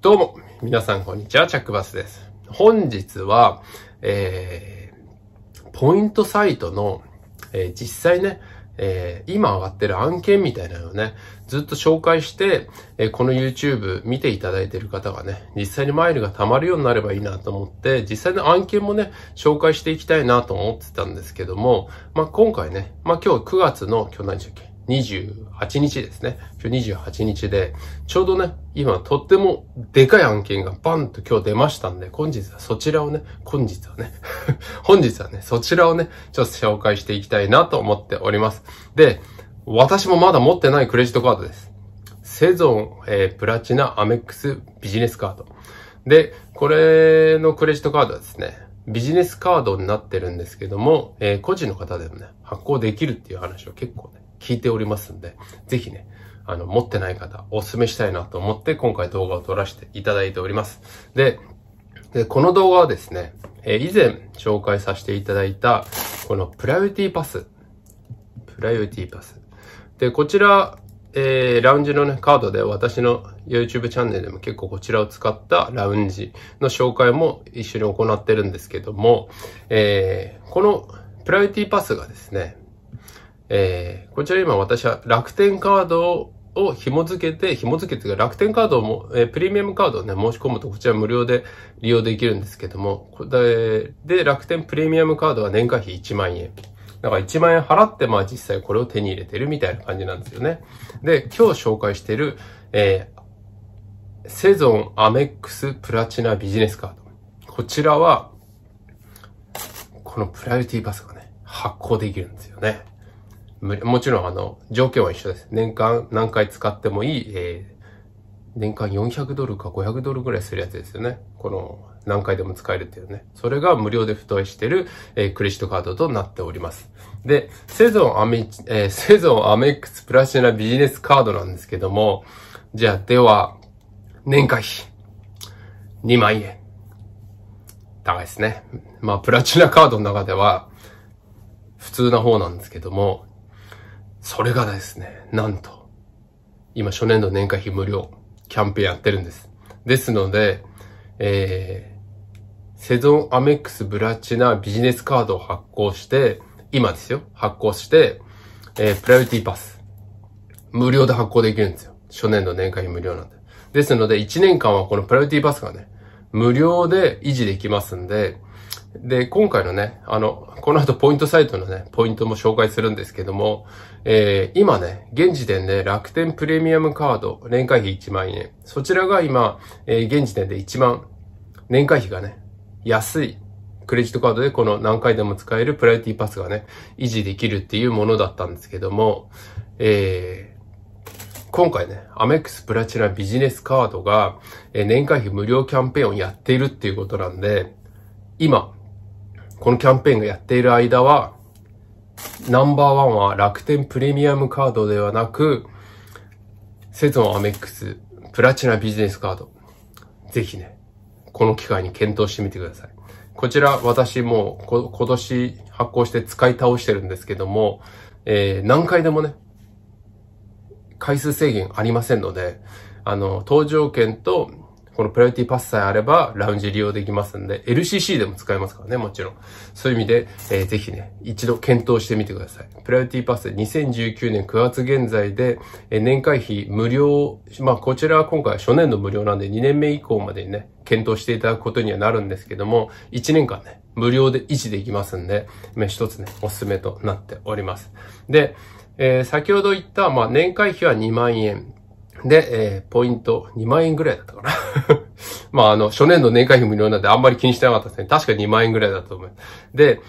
どうも、皆さんこんにちは、チャックバスです。本日は、えー、ポイントサイトの、えー、実際ね、えー、今上がってる案件みたいなのをね、ずっと紹介して、えー、この YouTube 見ていただいてる方がね、実際にマイルが貯まるようになればいいなと思って、実際の案件もね、紹介していきたいなと思ってたんですけども、まあ、今回ね、まあ、今日9月の、今日何でしたっけ28日ですね。今日28日で、ちょうどね、今とってもでかい案件がバンと今日出ましたんで、本日はそちらをね、本日はね 本日はね、そちらをね、ちょっと紹介していきたいなと思っております。で、私もまだ持ってないクレジットカードです。セゾン、えー、プラチナアメックスビジネスカード。で、これのクレジットカードはですね、ビジネスカードになってるんですけども、えー、個人の方でもね、発行できるっていう話を結構ね、聞いておりますんで、ぜひね、あの、持ってない方、お勧めしたいなと思って、今回動画を撮らせていただいております。で、でこの動画はですね、えー、以前紹介させていただいた、このプライオリティパス。プライオリティパス。で、こちら、えー、ラウンジのね、カードで私の YouTube チャンネルでも結構こちらを使ったラウンジの紹介も一緒に行ってるんですけども、えー、このプライオリティパスがですね、えー、こちら今私は楽天カードを紐付けて、紐付けて楽天カードも、えー、プレミアムカードをね、申し込むとこちら無料で利用できるんですけども、で、で楽天プレミアムカードは年会費1万円。だから1万円払って、まあ実際これを手に入れてるみたいな感じなんですよね。で、今日紹介してる、えー、セゾンアメックスプラチナビジネスカード。こちらは、このプライオリティバスがね、発行できるんですよね。もちろんあの、条件は一緒です。年間何回使ってもいい、えー、年間400ドルか500ドルぐらいするやつですよね。この、何回でも使えるっていうね。それが無料で付帯してる、えー、クレジットカードとなっております。で、セゾンアメ、えー、セゾンアメックスプラチナビジネスカードなんですけども、じゃあ、では、年会費、2万円。高いですね。まあ、プラチナカードの中では、普通な方なんですけども、それがですね、なんと、今初年度年会費無料キャンペーンやってるんです。ですので、えー、セゾンアメックスブラチナビジネスカードを発行して、今ですよ、発行して、えー、プライオリティパス。無料で発行できるんですよ。初年度年会費無料なんで。ですので、1年間はこのプライオリティパスがね、無料で維持できますんで、で、今回のね、あの、この後ポイントサイトのね、ポイントも紹介するんですけども、えー、今ね、現時点で楽天プレミアムカード、年会費1万円。そちらが今、えー、現時点で1万、年会費がね、安い。クレジットカードでこの何回でも使えるプライオリティパスがね、維持できるっていうものだったんですけども、えー、今回ね、アメックスプラチナビジネスカードが、え年会費無料キャンペーンをやっているっていうことなんで、今、このキャンペーンがやっている間は、ナンバーワンは楽天プレミアムカードではなく、セゾンアメックスプラチナビジネスカード。ぜひね、この機会に検討してみてください。こちら私も今年発行して使い倒してるんですけども、えー、何回でもね、回数制限ありませんので、あの、搭乗券と、このプライオリティパスさえあれば、ラウンジ利用できますんで、LCC でも使えますからね、もちろん。そういう意味で、えー、ぜひね、一度検討してみてください。プライオリティパス2019年9月現在で、えー、年会費無料、まあ、こちらは今回初年度無料なんで、2年目以降までにね、検討していただくことにはなるんですけども、1年間ね、無料で維持できますんで、一つね、おすすめとなっております。で、えー、先ほど言った、まあ、年会費は2万円。で、えー、ポイント2万円ぐらいだったかな。まあ、あの、初年度年会費無料なんであんまり気にしてなかったですね。確か2万円ぐらいだと思う。で、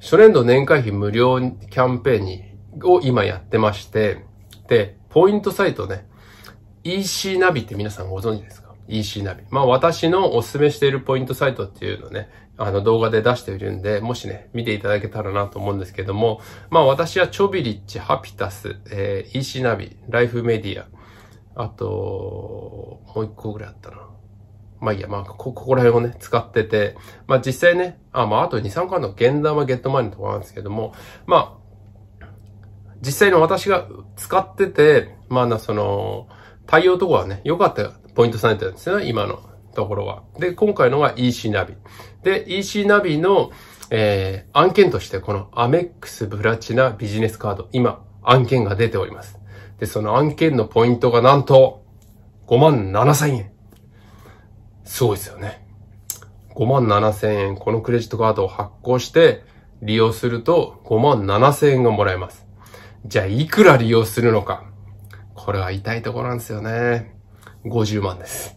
初年度年会費無料キャンペーンに、を今やってまして、で、ポイントサイトね、EC ナビって皆さんご存知ですか ?EC ナビ。まあ私のおすすめしているポイントサイトっていうのね、あの動画で出しているんで、もしね、見ていただけたらなと思うんですけども、まあ私はチョビリッチ、ハピタス、えー、EC ナビ、ライフメディア、あと、もう一個ぐらいあったな。まあいいや、まあこ、ここら辺をね、使ってて、まあ実際ね、あ、まああと2、3回の、現段はゲットマネーとかなんですけども、まあ、実際の私が使ってて、まあな、その、対応とかはね、良かったポイントされてるんですよね、今の。ところは。で、今回のは EC ナビ。で、EC ナビの、えー、案件としてこのアメックスブラチナビジネスカード、今、案件が出ております。で、その案件のポイントがなんと、5万7千円。すごいですよね。5万7千円、このクレジットカードを発行して、利用すると5万7千円がもらえます。じゃあ、いくら利用するのか。これは痛いところなんですよね。50万です。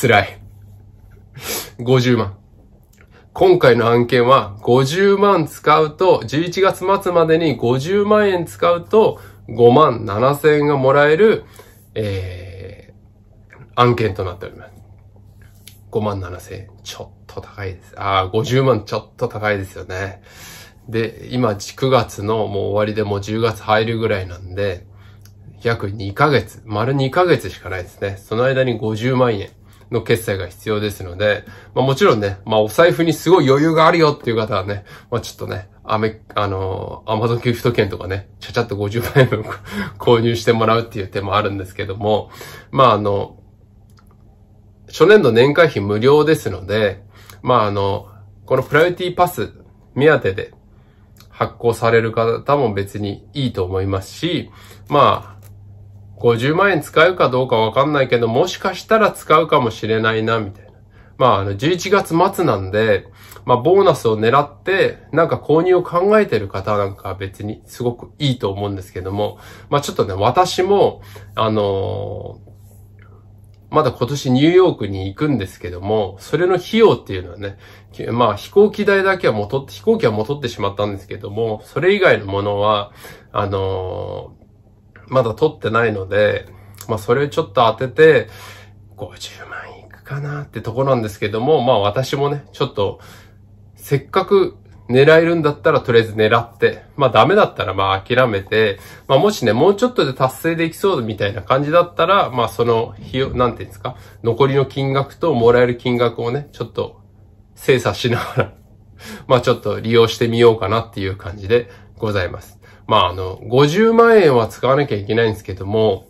辛い。50万。今回の案件は50万使うと、11月末までに50万円使うと5万7千円がもらえる、えー、案件となっております。5万7千円。ちょっと高いです。ああ、50万ちょっと高いですよね。で、今9月のもう終わりでもう10月入るぐらいなんで、約2ヶ月、丸2ヶ月しかないですね。その間に50万円。の決済が必要ですので、まあもちろんね、まあお財布にすごい余裕があるよっていう方はね、まあちょっとね、アメ、あのー、アマゾンギフト券とかね、ちゃちゃっと50万円分 購入してもらうっていう手もあるんですけども、まああの、初年度年会費無料ですので、まああの、このプライオリティパス目当てで発行される方も別にいいと思いますし、まあ、50万円使うかどうかわかんないけど、もしかしたら使うかもしれないな、みたいな。まあ、あの、11月末なんで、まあ、ボーナスを狙って、なんか購入を考えてる方なんか別にすごくいいと思うんですけども、まあ、ちょっとね、私も、あのー、まだ今年ニューヨークに行くんですけども、それの費用っていうのはね、まあ飛行機代だけは戻って、飛行機は戻ってしまったんですけども、それ以外のものは、あのーまだ取ってないので、まあそれをちょっと当てて、50万いくかなってとこなんですけども、まあ私もね、ちょっと、せっかく狙えるんだったらとりあえず狙って、まあダメだったらまあ諦めて、まあもしね、もうちょっとで達成できそうみたいな感じだったら、まあその費用、なんていうんですか、残りの金額ともらえる金額をね、ちょっと精査しながら まあちょっと利用してみようかなっていう感じでございます。まあ、あの、50万円は使わなきゃいけないんですけども、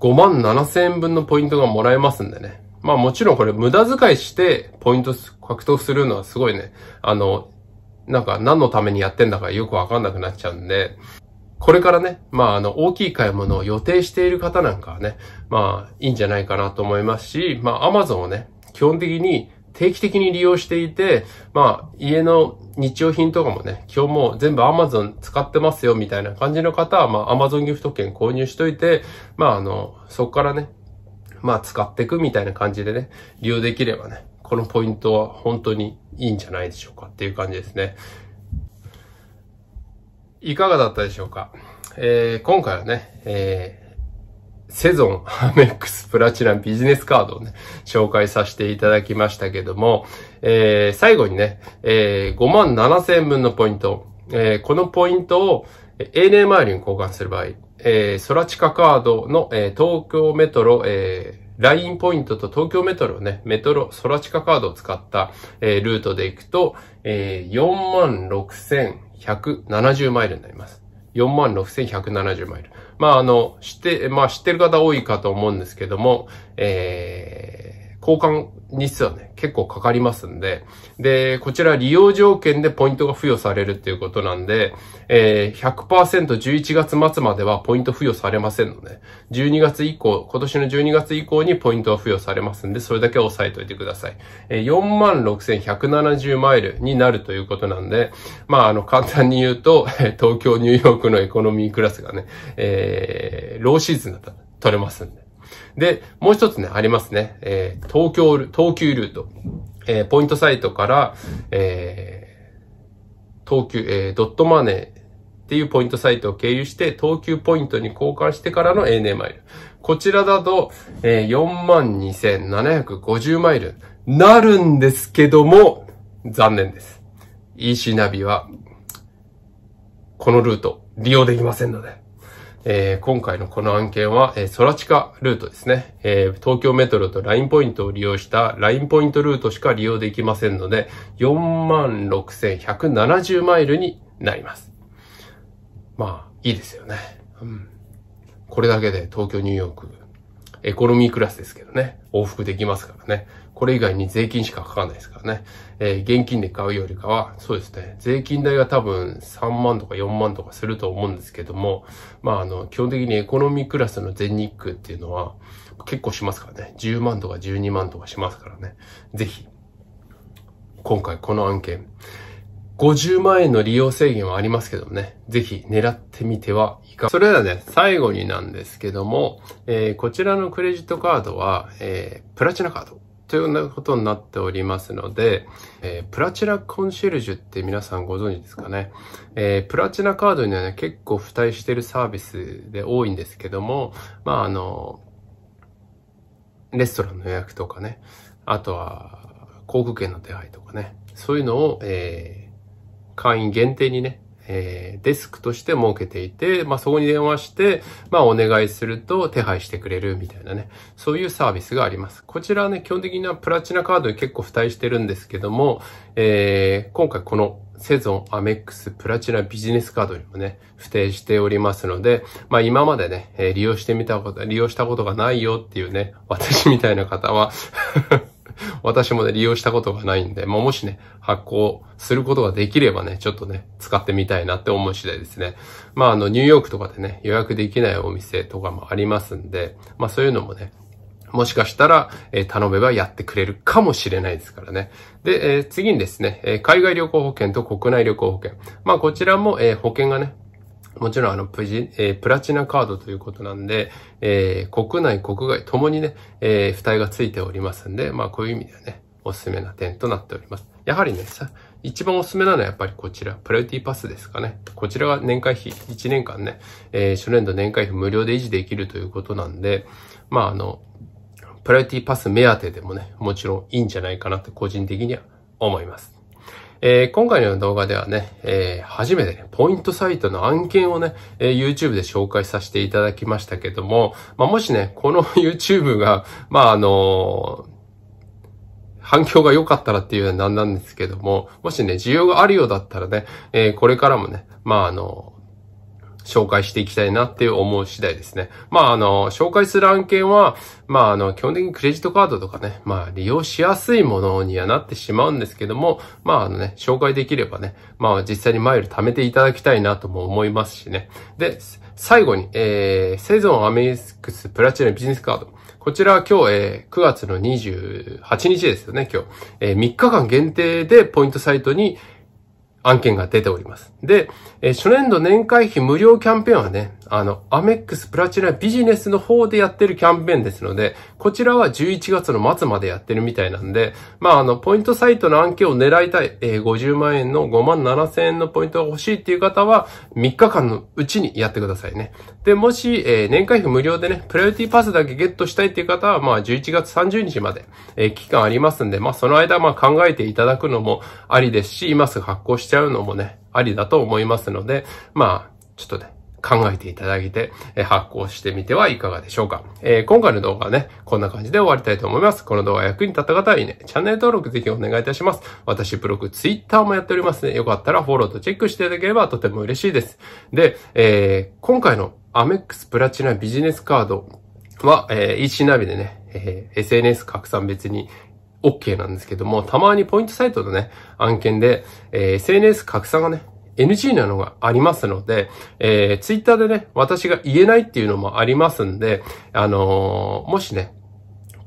5万7千円分のポイントがもらえますんでね。まあもちろんこれ無駄遣いしてポイント獲得するのはすごいね、あの、なんか何のためにやってんだかよくわかんなくなっちゃうんで、これからね、まああの大きい買い物を予定している方なんかはね、まあいいんじゃないかなと思いますし、まあ Amazon をね、基本的に定期的に利用していて、まあ、家の日用品とかもね、今日も全部 Amazon 使ってますよみたいな感じの方は、まあ、Amazon ギフト券購入しといて、まあ、あの、そこからね、まあ、使っていくみたいな感じでね、利用できればね、このポイントは本当にいいんじゃないでしょうかっていう感じですね。いかがだったでしょうかえー、今回はね、えーセゾン、アメックス、プラチナビジネスカードをね、紹介させていただきましたけども、えー、最後にね、えー、5万7千円分のポイント、えー、このポイントを ANA 周りに交換する場合、えー、ソラチカカードの、えー、東京メトロ、えー、ラインポイントと東京メトロね、メトロ、ソラチカカードを使った、えー、ルートで行くと、えー、46,170マイルになります。46,170マイル。まあ、あの、知って、まあ、知ってる方多いかと思うんですけども、えー交換日数はね、結構かかりますんで、で、こちら利用条件でポイントが付与されるっていうことなんで、えー、100%11 月末まではポイント付与されませんので、12月以降、今年の12月以降にポイントは付与されますんで、それだけ押さえておいてください。えー、46,170マイルになるということなんで、まあ、あの、簡単に言うと、東京、ニューヨークのエコノミークラスがね、えー、ローシーズンだったら取れますんで。で、もう一つね、ありますね。えー、東京、東急ルート。えー、ポイントサイトから、えー、東急、えー、ドットマネーっていうポイントサイトを経由して、東急ポイントに交換してからの ANA マイル。こちらだと、えー、42,750マイルなるんですけども、残念です。EC ナビは、このルート、利用できませんので。えー、今回のこの案件は、えー、空地下ルートですね、えー。東京メトロと LINE ポイントを利用した LINE ポイントルートしか利用できませんので、46,170マイルになります。まあ、いいですよね。うん、これだけで東京、ニューヨーク、エコノミークラスですけどね、往復できますからね。これ以外に税金しかかかんないですからね。えー、現金で買うよりかは、そうですね。税金代が多分3万とか4万とかすると思うんですけども、まあ、あの、基本的にエコノミークラスの全日空っていうのは、結構しますからね。10万とか12万とかしますからね。ぜひ、今回この案件、50万円の利用制限はありますけどもね、ぜひ狙ってみてはいかがそれではね、最後になんですけども、えー、こちらのクレジットカードは、えー、プラチナカードというようなことになっておりますので、えー、プラチナコンシェルジュって皆さんご存知ですかね。えー、プラチナカードにはね、結構付帯してるサービスで多いんですけども、まああの、レストランの予約とかね、あとは航空券の手配とかね、そういうのを、えー、会員限定にね、えー、デスクとして設けていて、まあ、そこに電話して、まあ、お願いすると手配してくれるみたいなね、そういうサービスがあります。こちらはね、基本的にはプラチナカードに結構付帯してるんですけども、えー、今回このセゾン、アメックス、プラチナビジネスカードにもね、付定しておりますので、まあ今までね、え利用してみたこと、利用したことがないよっていうね、私みたいな方は 私もね、利用したことがないんで、まあ、もしね、発行することができればね、ちょっとね、使ってみたいなって思う次第ですね。まあ、あの、ニューヨークとかでね、予約できないお店とかもありますんで、まあ、そういうのもね、もしかしたら、え頼めばやってくれるかもしれないですからね。で、え次にですね、え海外旅行保険と国内旅行保険。まあこちらも、え保険がね、もちろんあのプジ、えー、プラチナカードということなんで、えー、国内、国外ともにね、えー、付帯が付いておりますんで、まあこういう意味ではね、おすすめな点となっております。やはりね、さ、一番おすすめなのはやっぱりこちら、プライオリティパスですかね。こちらが年会費、1年間ね、えー、初年度年会費無料で維持できるということなんで、まああの、プライオリティパス目当てでもね、もちろんいいんじゃないかなって個人的には思います。えー、今回の動画ではね、えー、初めて、ね、ポイントサイトの案件をね、えー、YouTube で紹介させていただきましたけども、まあ、もしね、この YouTube が、まあ、あの反響が良かったらっていうのは何なんですけども、もしね、需要があるようだったらね、えこれからもね、まあ、あの紹介していきたいなって思う次第ですね。まあ、あの、紹介する案件は、まあ、あの、基本的にクレジットカードとかね、まあ、利用しやすいものにはなってしまうんですけども、まあ、あのね、紹介できればね、まあ、実際にマイル貯めていただきたいなとも思いますしね。で、最後に、えー、セゾンアメイスクスプラチナビジネスカード。こちらは今日、えー、9月の28日ですよね、今日。えー、3日間限定でポイントサイトに、案件が出ております。で、え初年度年会費無料キャンペーンはね、あの、アメックスプラチナビジネスの方でやってるキャンペーンですので、こちらは11月の末までやってるみたいなんで、まあ、あの、ポイントサイトの案件を狙いたい、えー、50万円の5万7千円のポイントが欲しいっていう方は、3日間のうちにやってくださいね。で、もし、えー、年会費無料でね、プライオリティパスだけゲットしたいっていう方は、まあ、11月30日まで、えー、期間ありますんで、まあ、その間、まあ、考えていただくのもありですし、今すぐ発行しちゃうのもね、ありだと思いますので、まあ、ちょっとね、考えていただいて、発行してみてはいかがでしょうか。え今回の動画はね、こんな感じで終わりたいと思います。この動画役に立った方はいいね、チャンネル登録ぜひお願いいたします。私、ブログ、ツイッターもやっておりますね。よかったらフォローとチェックしていただければとても嬉しいです。で、えー、今回のアメックスプラチナビジネスカードは、えー、EC ナビでね、えー、SNS 拡散別に OK なんですけども、たまにポイントサイトのね、案件で、えー、SNS 拡散がね、NG なのがありますので、えー、ツイッターでね、私が言えないっていうのもありますんで、あのー、もしね、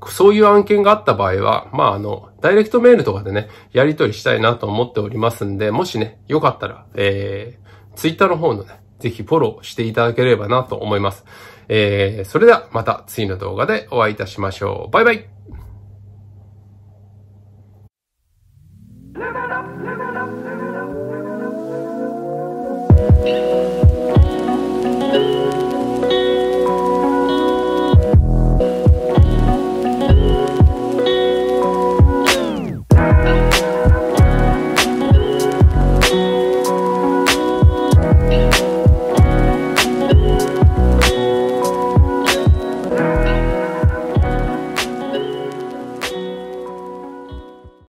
そういう案件があった場合は、まあ、あの、ダイレクトメールとかでね、やり取りしたいなと思っておりますんで、もしね、よかったら、えー、ツイッターの方のね、ぜひフォローしていただければなと思います。えー、それではまた次の動画でお会いいたしましょう。バイバイ